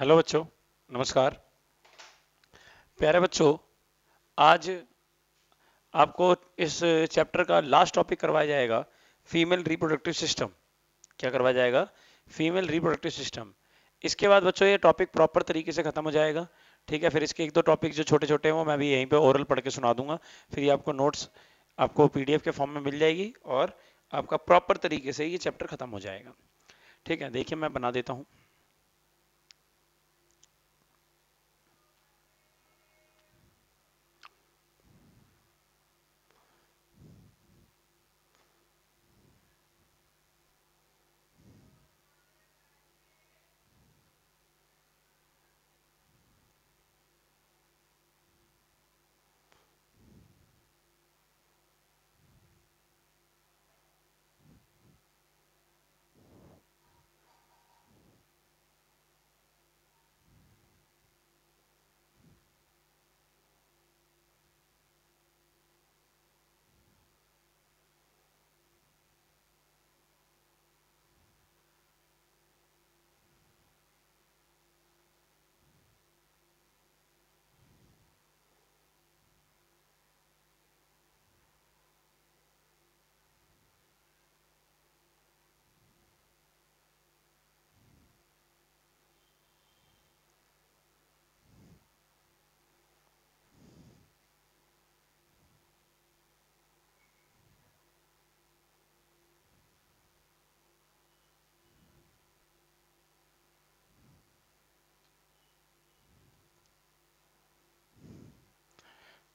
hello बच्चों नमस्कार प्यारे बच्चों आज आपको इस चैप्टर का लास्ट टॉपिक करवाया जाएगा फीमेल रिप्रोडक्टिव सिस्टम क्या करवाया जाएगा फीमेल रिप्रोडक्टिव सिस्टम इसके बाद बच्चों ये टॉपिक प्रॉपर तरीके से खत्म हो जाएगा ठीक है फिर इसके एक दो टॉपिक जो छोटे छोटे हैं वो मैं भी यहीं पे ओरल पढ़ के सुना दूंगा फिर ये आपको नोट्स आपको पीडीएफ के फॉर्म में मिल जाएगी और आपका प्रॉपर तरीके से ये चैप्टर खत्म हो जाएगा ठीक है देखिए मैं बना देता हूँ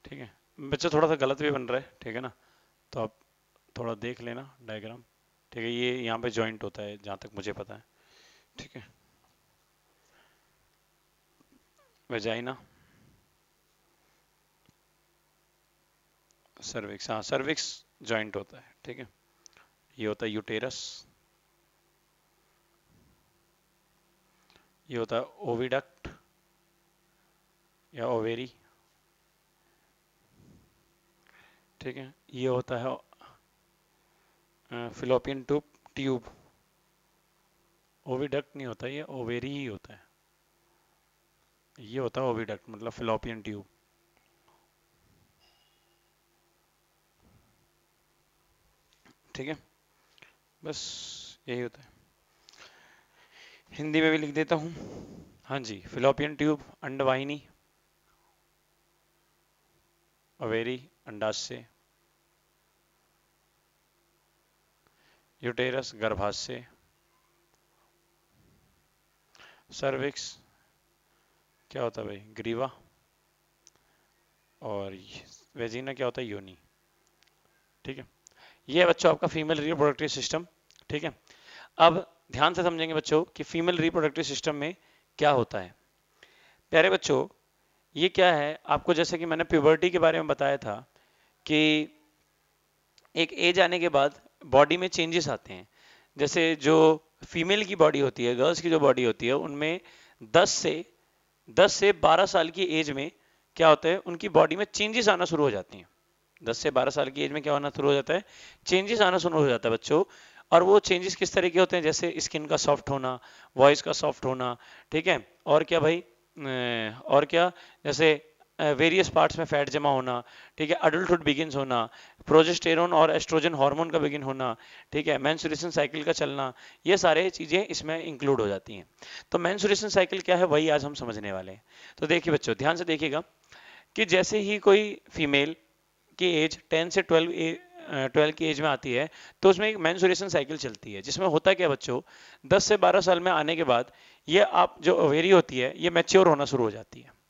ठीक है बच्चा थोड़ा सा गलत भी बन रहा है ठीक है ना तो आप थोड़ा देख लेना डायग्राम ठीक है ये यहाँ पे ज्वाइंट होता है जहाँ तक मुझे पता है ठीक है वेजाइना सर्विक्स हाँ सर्विक्स ज्वाइंट होता है ठीक है ये होता है यूटेरस ये होता है ओविडक्ट या ओवेरी ठीक है ये होता है फिलोपियन ट्यूब ट्यूब ओविडक्ट नहीं होता ये ओवेरी ही होता है ये होता है ओविडक्ट मतलब फिलोपियन ट्यूब ठीक है बस यही होता है हिंदी में भी लिख देता हूं हाँ जी फिलोपियन ट्यूब अंडवाइनी अवेरी अंडाशय यूटेरस गर्भाशय सर्विक्स क्या होता है भाई ग्रीवा और वेजिना क्या होता है योनी ठीक है ये बच्चों आपका फीमेल रिप्रोडक्टिव सिस्टम ठीक है अब ध्यान से समझेंगे बच्चों कि फीमेल रिप्रोडक्टिव सिस्टम में क्या होता है प्यारे बच्चों ये क्या है आपको जैसे कि मैंने प्यूबर्टी के बारे में बताया था कि एक एज आने के बाद बॉडी में चेंजेस आते हैं जैसे जो फीमेल की बॉडी होती है गर्ल्स की जो बॉडी होती है उनमें 10 से 10 से 12 साल की एज में क्या होता है उनकी बॉडी में चेंजेस आना शुरू हो जाती हैं 10 से 12 साल की एज में क्या होना शुरू हो जाता है चेंजेस आना शुरू हो जाता है बच्चों और वो चेंजेस किस तरह के होते हैं जैसे स्किन का सॉफ्ट होना वॉइस का सॉफ्ट होना ठीक है और क्या भाई अं, और क्या जैसे वेरियस पार्ट्स में फैट जमा होना ठीक है अडल्टुड बिगिन होना प्रोजेस्टेरोन और एस्ट्रोजन हार्मोन का बिगिन होना ठीक है मैंसुरेशन साइकिल का चलना ये सारे चीज़ें इसमें इंक्लूड हो जाती हैं तो मैंसुरेशन साइकिल क्या है वही आज हम समझने वाले हैं तो देखिए बच्चों ध्यान से देखिएगा कि जैसे ही कोई फीमेल की एज टेन से ट्वेल्व ट्वेल्व की एज में आती है तो उसमें एक मैंसुरेशन साइकिल चलती है जिसमें होता क्या बच्चों दस से बारह साल में आने के बाद ये आप जो ओवेरी होती है ये मैच्योर होना शुरू हो जाती है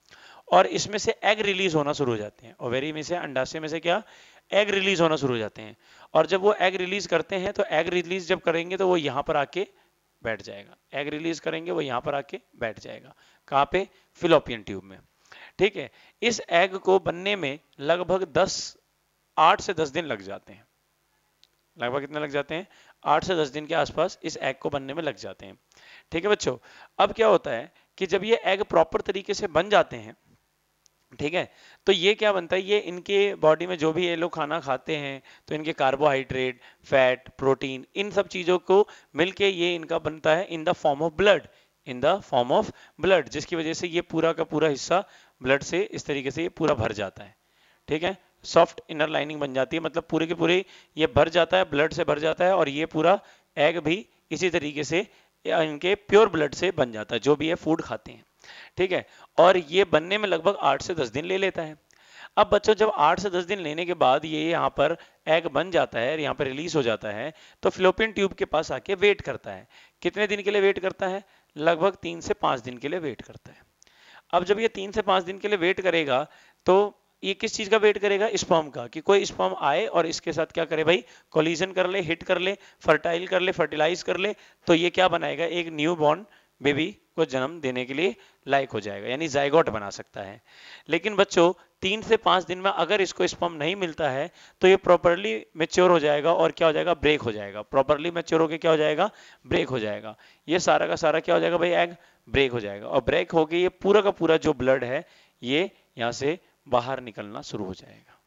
और इसमें से एग रिलीज होना शुरू हो जाते हैं ओवेरी में से अंडाशय में से क्या एग रिलीज होना शुरू हो जाते हैं और जब वो एग रिलीज करते हैं तो एग रिलीज जब करेंगे तो वो यहाँ पर आके बैठ जाएगा एग रिलीज करेंगे वो यहाँ पर आके बैठ जाएगा कहाँ पे फिलोपियन ट्यूब में ठीक है इस एग को बनने में लगभग दस आठ से दस दिन लग जाते हैं लगभग कितने लग जाते हैं आठ से दस दिन के आसपास इस एग को बनने में लग जाते हैं ठीक है बच्चों अब क्या होता है कि जब ये एग प्रॉपर तरीके से बन जाते हैं ठीक है तो ये क्या बनता है ये इनके बॉडी में जो भी ये लोग खाना खाते हैं तो इनके कार्बोहाइड्रेट फैट प्रोटीन इन सब चीज़ों को मिलके ये इनका बनता है in the form of blood in the form of blood जिसकी वजह से ये पूरा का पूरा हिस्सा ब्लड से इस तरीके से ये पूरा भर जाता है ठीक है सॉफ्ट इनर लाइनिंग बन जाती है मतलब पूरे के पूरे ये भर जाता है ब्लड से भर जाता है और ये पूरा एग भी इसी तरीके से इनके प्योर ब्लड से बन जाता है जो भी ये फूड खाते हैं ठीक है और ये बनने में लगभग आठ से दस दिन ले लेता है अब बच्चों जब आठ से दस दिन लेने के बाद ये यहाँ पर एग बन जाता है यहाँ पर रिलीज हो जाता है तो फ्लोपिन ट्यूब के पास आके वेट करता है कितने दिन के लिए वेट करता है लगभग तीन से पांच दिन के लिए वेट करता है अब जब ये तीन से पांच दिन के लिए वेट करेगा तो ये किस चीज़ का वेट करेगा स्पॉम का कि कोई स्पॉम आए और इसके साथ क्या करे भाई कोलिजन कर ले हिट कर ले फर्टाइल कर ले फर्टिलाइज कर ले तो ये क्या बनाएगा एक न्यू बॉर्न बेबी को जन्म देने के लिए लायक हो जाएगा यानी जायगोट बना सकता है लेकिन बच्चों तीन से पांच दिन में अगर इसको स्पम नहीं मिलता है तो ये प्रॉपरली मेच्योर हो जाएगा और क्या हो जाएगा ब्रेक हो जाएगा प्रॉपरली मेच्योर होकर क्या हो जाएगा ब्रेक हो जाएगा ये सारा का सारा क्या हो जाएगा भाई एग ब्रेक हो जाएगा और ब्रेक होकर ये पूरा का पूरा जो ब्लड है ये यहाँ से बाहर निकलना शुरू हो जाएगा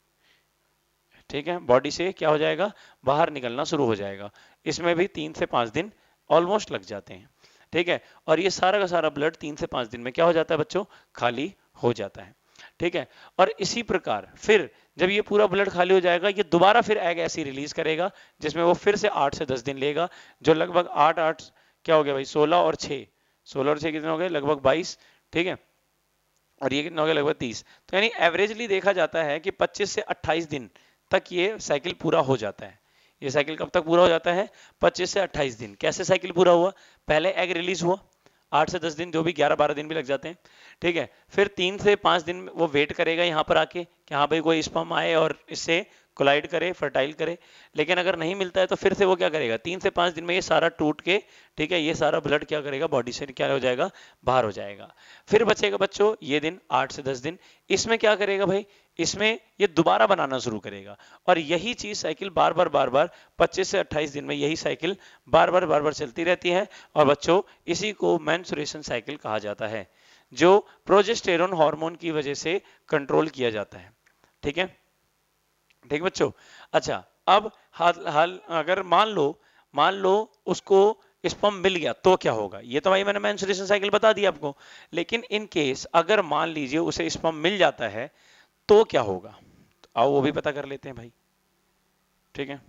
ठीक है बॉडी से क्या हो जाएगा बाहर निकलना शुरू हो जाएगा इसमें भी तीन से पांच दिन ऑलमोस्ट लग जाते हैं ठीक है और ये सारा का सारा ब्लड तीन से पांच दिन में क्या हो जाता है बच्चों खाली हो जाता है ठीक है और इसी प्रकार फिर जब ये पूरा ब्लड खाली हो जाएगा ये दोबारा फिर एग ऐसी रिलीज करेगा जिसमें वो फिर से आठ से दस दिन लेगा जो लगभग आठ आठ क्या हो गया भाई सोलह और छह सोलह और छह कितने हो गए लगभग बाईस ठीक है और ये कितने हो गए लगभग तीस तो यानी एवरेजली देखा जाता है कि पच्चीस से अट्ठाईस दिन तक ये साइकिल पूरा हो जाता है ये साइकिल कब तक पूरा हो जाता है 25 से 28 दिन कैसे साइकिल पूरा हुआ पहले एग रिलीज हुआ आठ से दस दिन जो भी ग्यारह बारह दिन भी लग जाते हैं ठीक है फिर तीन से 5 दिन वो वेट करेगा यहाँ पर आके कि हाँ भाई कोई स्पम आए और इससे कोलाइड करे फर्टाइल करे लेकिन अगर नहीं मिलता है तो फिर से वो क्या करेगा तीन से पांच दिन में ये सारा टूट के ठीक है ये सारा ब्लड क्या करेगा बॉडी से क्या हो जाएगा बाहर हो जाएगा फिर बचेगा बच्चों ये दिन आठ से दस दिन इसमें क्या करेगा भाई इसमें ये दोबारा बनाना शुरू करेगा और यही चीज साइकिल बार बार बार बार 25 से 28 दिन में यही साइकिल बार बार बार बार चलती रहती है और बच्चों इसी को मैं साइकिल कहा जाता है जो प्रोजेस्टेरोन हार्मोन की वजह से कंट्रोल किया जाता है ठीक है ठीक बच्चों अच्छा अब हाल हाल अगर मान लो मान लो उसको स्पम मिल गया तो क्या होगा ये तो भाई मैंने साइकिल बता दी आपको लेकिन इन केस अगर मान लीजिए उसे स्पम मिल जाता है तो क्या होगा तो आओ वो भी पता कर लेते हैं भाई ठीक है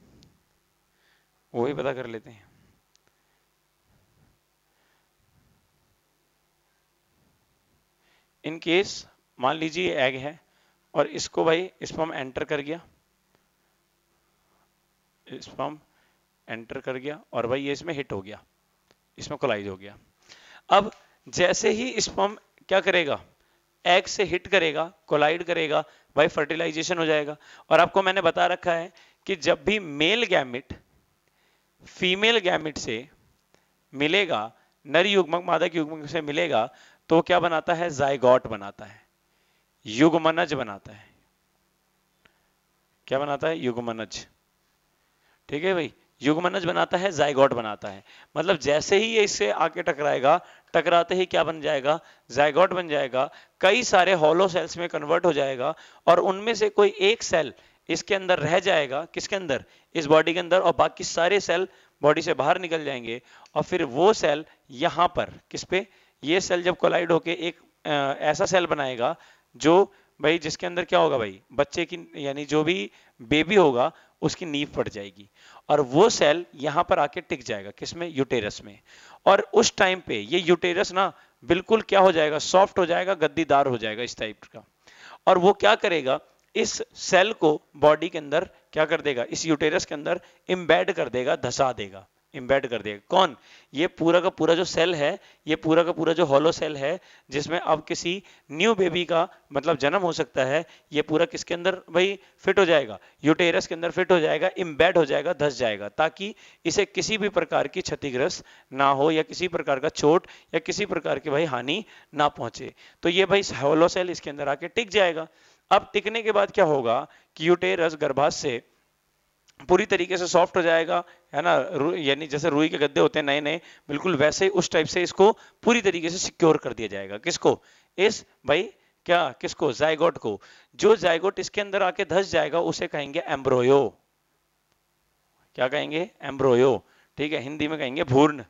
वो भी पता कर लेते हैं इन केस मान लीजिए एग है और इसको भाई स्पम एंटर कर गया स्पम एंटर कर गया और भाई ये इसमें हिट हो गया इसमें कोलाइज हो गया अब जैसे ही स्पम क्या करेगा एग से हिट करेगा कोलाइड करेगा भाई फर्टिलाइजेशन हो जाएगा और आपको मैंने बता रखा है कि जब भी मेल गैमिट फीमेल गैमिट से मिलेगा नर युग्मक मादा के युग्मक से मिलेगा तो क्या बनाता है जायगॉट बनाता है युगमनज बनाता है क्या बनाता है युगमनज ठीक है भाई युगमनज बनाता है जायगॉट बनाता है मतलब जैसे ही ये इससे आके टकराएगा टकराते ही क्या बन जाएगा जायगॉट बन जाएगा कई सारे हॉलो सेल्स में कन्वर्ट हो जाएगा और उनमें से कोई एक सेल इसके अंदर रह जाएगा किसके अंदर इस बॉडी के अंदर और बाकी सारे सेल बॉडी से बाहर निकल जाएंगे और फिर वो सेल यहां पर किस पे ये सेल जब कोलाइड होके एक आ, ऐसा सेल बनाएगा जो भाई जिसके अंदर क्या होगा भाई बच्चे की यानी जो भी बेबी होगा उसकी नींव पड़ जाएगी और वो सेल यहाँ पर आके टिक जाएगा किसमें यूटेरस में और उस टाइम पे ये यूटेरस ना बिल्कुल क्या हो जाएगा सॉफ्ट हो जाएगा गद्दीदार हो जाएगा इस टाइप का और वो क्या करेगा इस सेल को बॉडी के अंदर क्या कर देगा इस यूटेरस के अंदर इम्बेड कर देगा धसा देगा इम्बेड कर दिया कौन ये पूरा का पूरा जो सेल है ये पूरा का पूरा जो हॉलो सेल है जिसमें अब किसी न्यू बेबी का मतलब जन्म हो सकता है ये पूरा किसके अंदर भाई फिट हो जाएगा यूटेरस के अंदर फिट हो जाएगा इम्बेड हो जाएगा धस जाएगा ताकि इसे किसी भी प्रकार की क्षतिग्रस्त ना हो या किसी प्रकार का चोट या किसी प्रकार की भाई हानि ना पहुंचे तो ये भाई हॉलो सेल इसके अंदर आके टिक जाएगा अब टिकने के बाद क्या होगा कि यूटेरस गर्भाश से पूरी तरीके से सॉफ्ट हो जाएगा है ना यानी जैसे रुई के गद्दे होते हैं नए नए बिल्कुल वैसे उस टाइप से इसको पूरी तरीके से सिक्योर कर दिया जाएगा किसको इस भाई क्या किसको जायगोट को जो जायगोट इसके अंदर आके धस जाएगा उसे कहेंगे एम्ब्रोयो क्या कहेंगे एम्ब्रोयो ठीक है हिंदी में कहेंगे भूर्ण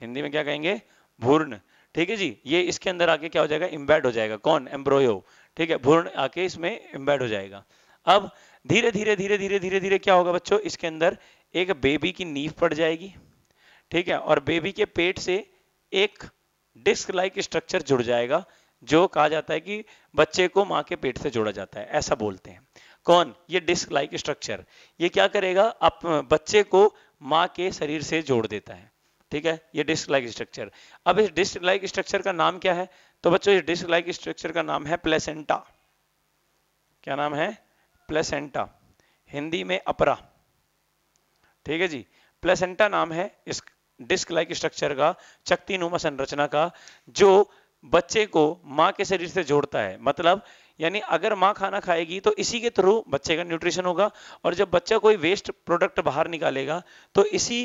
हिंदी में क्या कहेंगे भूर्ण ठीक है जी ये इसके अंदर आके क्या हो जाएगा इम्बेड हो जाएगा कौन एम्ब्रोयो ठीक है भूर्ण आके इसमें इम्बेड हो जाएगा अब धीरे धीरे धीरे धीरे धीरे धीरे क्या होगा बच्चों इसके अंदर एक बेबी की नींव पड़ जाएगी ठीक है और बेबी के पेट से एक डिस्क लाइक स्ट्रक्चर जुड़ जाएगा जो कहा जाता है कि बच्चे को माँ के पेट से जोड़ा जाता है ऐसा बोलते हैं कौन ये डिस्क लाइक स्ट्रक्चर ये क्या करेगा आप बच्चे को माँ के शरीर से जोड़ देता है ठीक है ये डिस्क लाइक स्ट्रक्चर अब इस डिस्क लाइक स्ट्रक्चर का नाम क्या है तो बच्चों इस डिस्क लाइक स्ट्रक्चर का नाम है प्लेसेंटा क्या नाम है प्लेसेंटा हिंदी में अपरा ठीक है जी प्लेसेंटा नाम है इस डिस्क लाइक स्ट्रक्चर का चक्ति नुमा संरचना का जो बच्चे को माँ के शरीर से जोड़ता है मतलब यानी अगर माँ खाना खाएगी तो इसी के थ्रू बच्चे का न्यूट्रिशन होगा और जब बच्चा कोई वेस्ट प्रोडक्ट बाहर निकालेगा तो इसी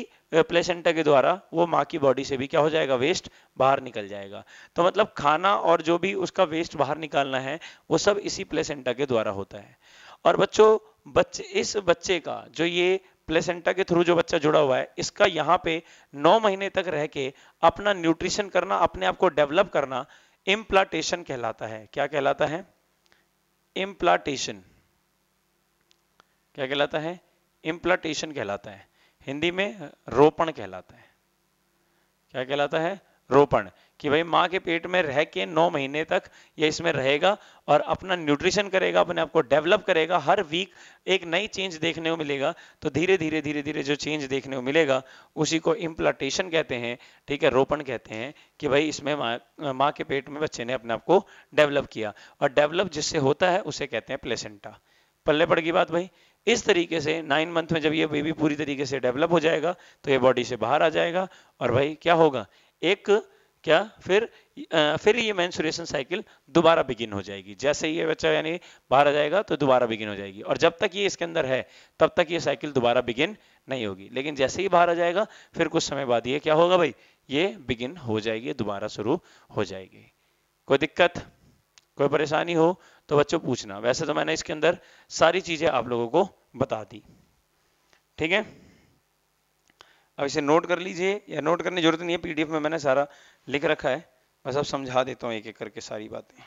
प्लेसेंटा के द्वारा वो माँ की बॉडी से भी क्या हो जाएगा वेस्ट बाहर निकल जाएगा तो मतलब खाना और जो भी उसका वेस्ट बाहर निकालना है वो सब इसी प्लेसेंटा के द्वारा होता है और बच्चों बच्चे इस बच्चे का जो ये प्लेसेंटा के थ्रू जो बच्चा जुड़ा हुआ है इसका यहाँ पे नौ महीने तक रह के अपना न्यूट्रिशन करना अपने आप को डेवलप करना इम्प्लाटेशन कहलाता है क्या कहलाता है इम्प्लाटेशन क्या कहलाता है इम्प्लाटेशन कहलाता है हिंदी में रोपण कहलाता है क्या कहलाता है रोपण कि भाई माँ के पेट में रह के नौ महीने तक ये इसमें रहेगा और अपना न्यूट्रिशन करेगा अपने आप को डेवलप करेगा हर वीक एक नई चेंज देखने को मिलेगा तो धीरे धीरे धीरे धीरे जो चेंज देखने को मिलेगा उसी को इम्प्लांटेशन कहते हैं ठीक है रोपण कहते हैं कि भाई इसमें माँ माँ के पेट में बच्चे ने अपने आप को डेवलप किया और डेवलप जिससे होता है उसे कहते हैं प्लेसेंटा पल्ले पड़ गई बात भाई इस तरीके से नाइन मंथ में जब ये बेबी पूरी तरीके से डेवलप हो जाएगा तो ये बॉडी से बाहर आ जाएगा और भाई क्या होगा एक क्या फिर फिर ये मैंसुरेशन साइकिल दोबारा बिगिन हो जाएगी जैसे ये बच्चा यानी बाहर आ जाएगा तो दोबारा बिगिन हो जाएगी और जब तक ये इसके अंदर है तब तक ये साइकिल दोबारा बिगिन नहीं होगी लेकिन जैसे ही बाहर आ जाएगा फिर कुछ समय बाद ये क्या होगा भाई ये बिगिन हो जाएगी दोबारा शुरू हो जाएगी कोई दिक्कत कोई परेशानी हो तो बच्चों पूछना वैसे तो मैंने इसके अंदर सारी चीज़ें आप लोगों को बता दी ठीक है अब इसे नोट कर लीजिए या नोट करने जरूरत नहीं है पीडीएफ में मैंने सारा लिख रखा है बस अब समझा देता हूँ एक एक करके सारी बातें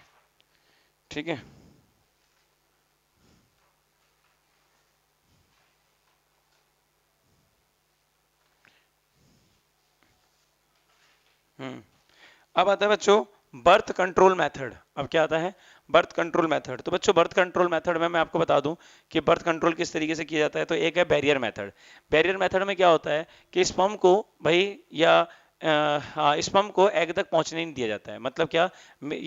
ठीक है हम्म अब आता है बच्चों बर्थ कंट्रोल मेथड अब क्या आता है बर्थ कंट्रोल मेथड तो बच्चों बर्थ कंट्रोल मेथड में मैं आपको बता दूं कि बर्थ कंट्रोल किस तरीके से किया जाता है तो एक है बैरियर मेथड बैरियर मेथड में क्या होता है कि स्पम को भाई या स्पम को एग तक पहुंचने नहीं दिया जाता है मतलब क्या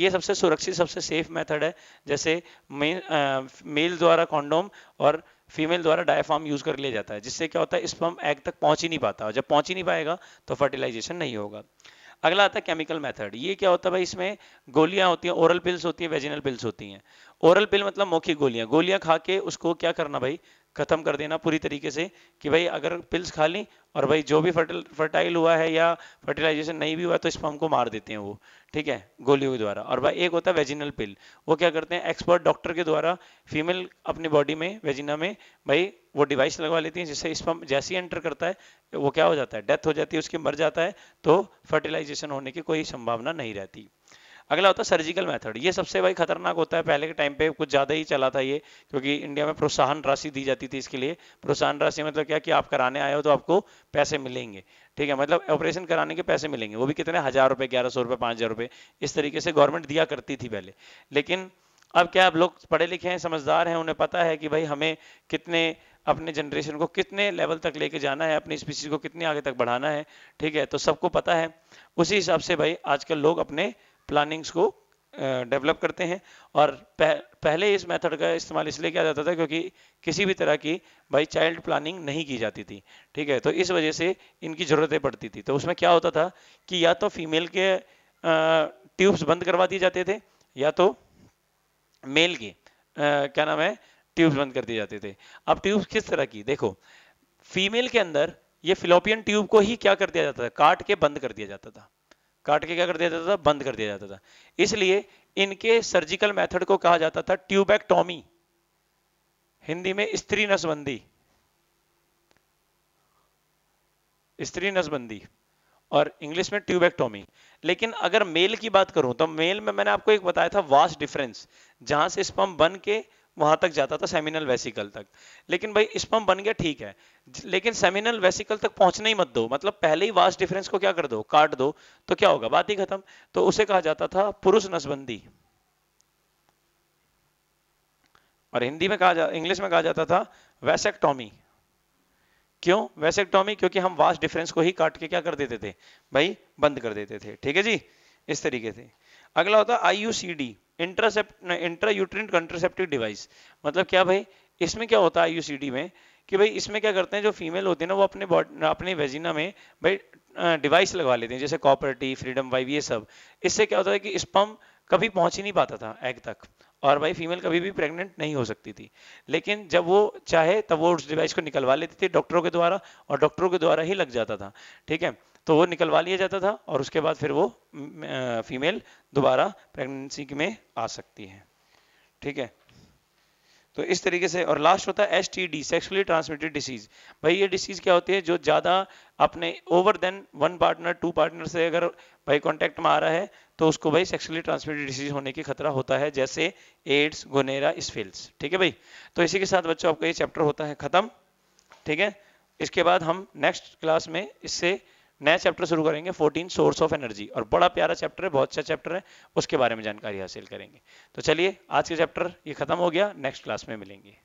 ये सबसे सुरक्षित सबसे सेफ मेथड है जैसे मेल द्वारा कॉन्डोम और फीमेल द्वारा डायफॉर्म यूज कर लिया जाता है जिससे क्या होता है स्पम एग तक पहुंच ही नहीं पाता और जब पहुंच ही नहीं पाएगा तो फर्टिलाइजेशन नहीं होगा अगला आता है केमिकल मेथड ये क्या होता है भाई इसमें गोलियां होती हैं ओरल पिल्स होती हैं वेजिनल पिल्स होती हैं ओरल पिल मतलब मौखिक गोलियां गोलियां खा के उसको क्या करना भाई ख़त्म कर देना पूरी तरीके से कि भाई अगर पिल्स खा ली और भाई जो भी फर्टिल फर्टाइल हुआ है या फर्टिलाइजेशन नहीं भी हुआ तो स्पर्म को मार देते हैं वो ठीक है गोलियों के द्वारा और भाई एक होता है वेजिनल पिल वो क्या करते हैं एक्सपर्ट डॉक्टर के द्वारा फीमेल अपनी बॉडी में वेजिना में भाई वो डिवाइस लगवा लेती है जिससे स्पर्म जैसे ही एंटर करता है वो क्या हो जाता है डेथ हो जाती है उसकी मर जाता है तो फर्टिलाइजेशन होने की कोई संभावना नहीं रहती अगला होता है सर्जिकल मेथड ये सबसे भाई खतरनाक होता है पहले के टाइम पे कुछ ज़्यादा ही चला था ये क्योंकि इंडिया में प्रोत्साहन राशि दी जाती थी इसके लिए प्रोत्साहन राशि मतलब क्या कि आप कराने आए हो तो आपको पैसे मिलेंगे ठीक है मतलब ऑपरेशन कराने के पैसे मिलेंगे वो भी कितने हज़ार रुपए ग्यारह सौ रुपए पांच हज़ार रुपए इस तरीके से गवर्नमेंट दिया करती थी पहले लेकिन अब क्या अब लोग पढ़े लिखे हैं समझदार हैं उन्हें पता है कि भाई हमें कितने अपने जनरेशन को कितने लेवल तक लेके जाना है अपनी स्पीसीज को कितने आगे तक बढ़ाना है ठीक है तो सबको पता है उसी हिसाब से भाई आजकल लोग अपने प्लानिंग्स को डेवलप करते हैं और पह, पहले इस मेथड का इस्तेमाल इसलिए किया जाता था क्योंकि किसी भी तरह की भाई चाइल्ड प्लानिंग नहीं की जाती थी ठीक है तो इस वजह से इनकी ज़रूरतें पड़ती थी तो उसमें क्या होता था कि या तो फीमेल के ट्यूब्स बंद करवा दिए जाते थे या तो मेल के क्या नाम है ट्यूब्स बंद कर दिए जाते थे अब ट्यूब्स किस तरह की देखो फीमेल के अंदर ये फिलोपियन ट्यूब को ही क्या कर दिया जाता था काट के बंद कर दिया जाता था काट के क्या कर दिया जाता था बंद कर दिया जाता था इसलिए इनके सर्जिकल मेथड को कहा जाता था ट्यूबेक्टॉमी हिंदी में स्त्री नसबंदी स्त्री नसबंदी और इंग्लिश में ट्यूबेक्टोमी लेकिन अगर मेल की बात करूं तो मेल में मैंने आपको एक बताया था वास्ट डिफरेंस जहां से स्पम बन के वहां तक जाता था सेमिनल वेसिकल तक लेकिन भाई स्पम बन गया ठीक है लेकिन सेमिनल वेसिकल तक पहुंचने ही मत दो मतलब पहले ही वास्ट डिफरेंस को क्या कर दो काट दो तो क्या होगा बात ही खत्म तो उसे कहा जाता था पुरुष नसबंदी और हिंदी में कहा जा इंग्लिश में कहा जाता था वैसेक्टॉमी क्यों वैसेक्टॉमी क्योंकि हम वास्ट डिफरेंस को ही काट के क्या कर देते थे भाई बंद कर देते थे ठीक है जी इस तरीके से अगला होता है I intercept intrauterine contraceptive device मतलब क्या भाई इसमें क्या होता है यूसीडी में कि भाई इसमें क्या करते हैं जो फीमेल होती है ना वो अपने अपने वेजिना में भाई डिवाइस लगवा लेते हैं जैसे कॉपर फ्रीडम वाइव ये सब इससे क्या होता है कि स्पम कभी पहुंच ही नहीं पाता था एग तक और भाई फीमेल कभी भी प्रेग्नेंट नहीं हो सकती थी लेकिन जब वो चाहे तब वो उस डिवाइस को निकलवा लेती थी डॉक्टरों के द्वारा और डॉक्टरों के द्वारा ही लग जाता था ठीक है तो वो निकलवा लिया जाता था और उसके बाद फिर वो फीमेल दोबारा प्रेगनेंसी में आ सकती है ठीक है तो इस तरीके से और लास्ट होता है S T D sexually transmitted disease भाई ये डिसीज क्या होती है जो ज़्यादा अपने over than one partner two partner से अगर भाई कांटेक्ट में आ रहा है तो उसको भाई सेक्सुअली ट्रांसमिटेड डिसीज होने की खतरा होता है जैसे एड्स गोनेरा इसफिल्स ठीक है भाई तो इसी के साथ बच्चों आपका ये चैप्टर होता है ख़त्म ठीक है इसके बाद हम नेक्स्ट क्लास में इससे नया चैप्टर शुरू करेंगे 14 सोर्स ऑफ एनर्जी और बड़ा प्यारा चैप्टर है बहुत अच्छा चैप्टर है उसके बारे में जानकारी हासिल करेंगे तो चलिए आज का चैप्टर ये खत्म हो गया नेक्स्ट क्लास में मिलेंगे